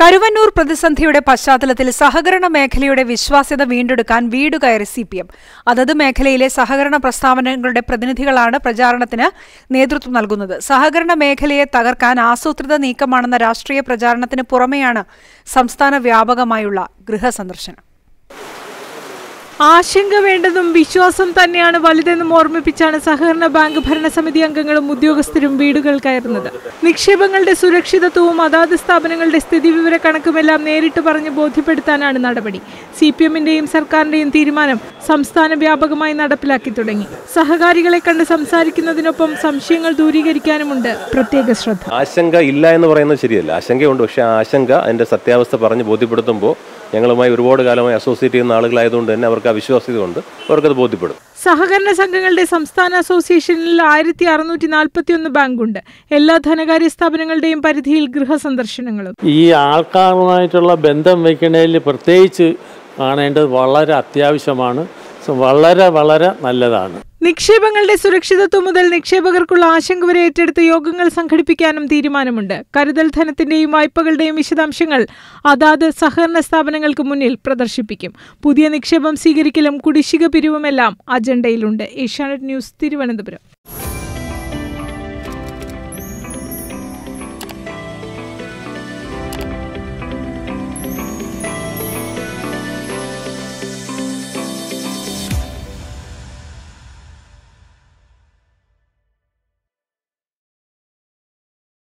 കരുവന്നൂർ പ്രതിസന്ധിയുടെ പശ്ചാത്തലത്തിൽ സഹകരണ മേഖലയുടെ വിശ്വാസ്യത വീണ്ടെടുക്കാൻ കയറി സി പി എം അതത് മേഖലയിലെ സഹകരണ പ്രസ്താവനകളുടെ പ്രതിനിധികളാണ് പ്രചാരണത്തിന് നേതൃത്വം നൽകുന്നത് സഹകരണ മേഖലയെ തകർക്കാൻ ആസൂത്രിത നീക്കമാണെന്ന രാഷ്ട്രീയ പ്രചാരണത്തിന് പുറമെയാണ് സംസ്ഥാന വ്യാപകമായുള്ള ഗൃഹസന്ദർശനം ആശങ്ക വേണ്ടതും വിശ്വാസം തന്നെയാണ് വലുതെന്നും ഓർമ്മിപ്പിച്ചാണ് സഹകരണ ബാങ്ക് ഭരണസമിതി അംഗങ്ങളും ഉദ്യോഗസ്ഥരും വീടുകൾ കയറുന്നത് നിക്ഷേപങ്ങളുടെ സുരക്ഷിതത്വവും അതാത് സ്ഥാപനങ്ങളുടെ വിവര കണക്കുമെല്ലാം നേരിട്ട് പറഞ്ഞ് ബോധ്യപ്പെടുത്താനാണ് നടപടി സി പി എമ്മിന്റെയും സർക്കാരിന്റെയും തീരുമാനം സംസ്ഥാന വ്യാപകമായി നടപ്പിലാക്കി തുടങ്ങി സഹകാരികളെ കണ്ട് സംസാരിക്കുന്നതിനൊപ്പം സംശയങ്ങൾ ദൂരീകരിക്കാനുമുണ്ട് പ്രത്യേക ശ്രദ്ധ ആശങ്ക ഇല്ല എന്ന് പറയുന്നത് ശരിയല്ല ആശങ്കയുണ്ട് പക്ഷേ ആശങ്ക അതിന്റെ സത്യാവസ്ഥ പറഞ്ഞ് ബോധ്യപ്പെടുത്തുമ്പോൾ ഞങ്ങളുമായി ഒരുപാട് കാലമായി അസോസിയേറ്റ് ചെയ്യുന്ന ആളുകളായതുകൊണ്ട് തന്നെ അവർക്ക് ആ വിശ്വാസ്യതയുണ്ട് അവർക്കത് ബോധ്യപ്പെടും സഹകരണ സംഘങ്ങളുടെ സംസ്ഥാന അസോസിയേഷനിൽ ആയിരത്തി അറുന്നൂറ്റി ഒന്ന് ബാങ്കുണ്ട് എല്ലാ ധനകാര്യ സ്ഥാപനങ്ങളുടെയും പരിധിയിൽ ഗൃഹസന്ദർശനങ്ങളും ഈ ആൾക്കാരുമായിട്ടുള്ള ബന്ധം വയ്ക്കുന്നതിൽ പ്രത്യേകിച്ച് കാണേണ്ടത് വളരെ അത്യാവശ്യമാണ് വളരെ വളരെ നല്ലതാണ് നിക്ഷേപങ്ങളുടെ സുരക്ഷിതത്വം മുതൽ നിക്ഷേപകർക്കുള്ള ആശങ്ക വരെ ഏറ്റെടുത്ത് യോഗങ്ങൾ സംഘടിപ്പിക്കാനും തീരുമാനമുണ്ട് കരുതൽ ധനത്തിന്റെയും വായ്പകളുടെയും വിശദാംശങ്ങൾ അതാത് സഹകരണ സ്ഥാപനങ്ങൾക്ക് മുന്നിൽ പ്രദർശിപ്പിക്കും പുതിയ നിക്ഷേപം സ്വീകരിക്കലും കുടിശ്ശിക പിരിവുമെല്ലാം അജണ്ടയിലുണ്ട് ഏഷ്യാനെറ്റ് ന്യൂസ് തിരുവനന്തപുരം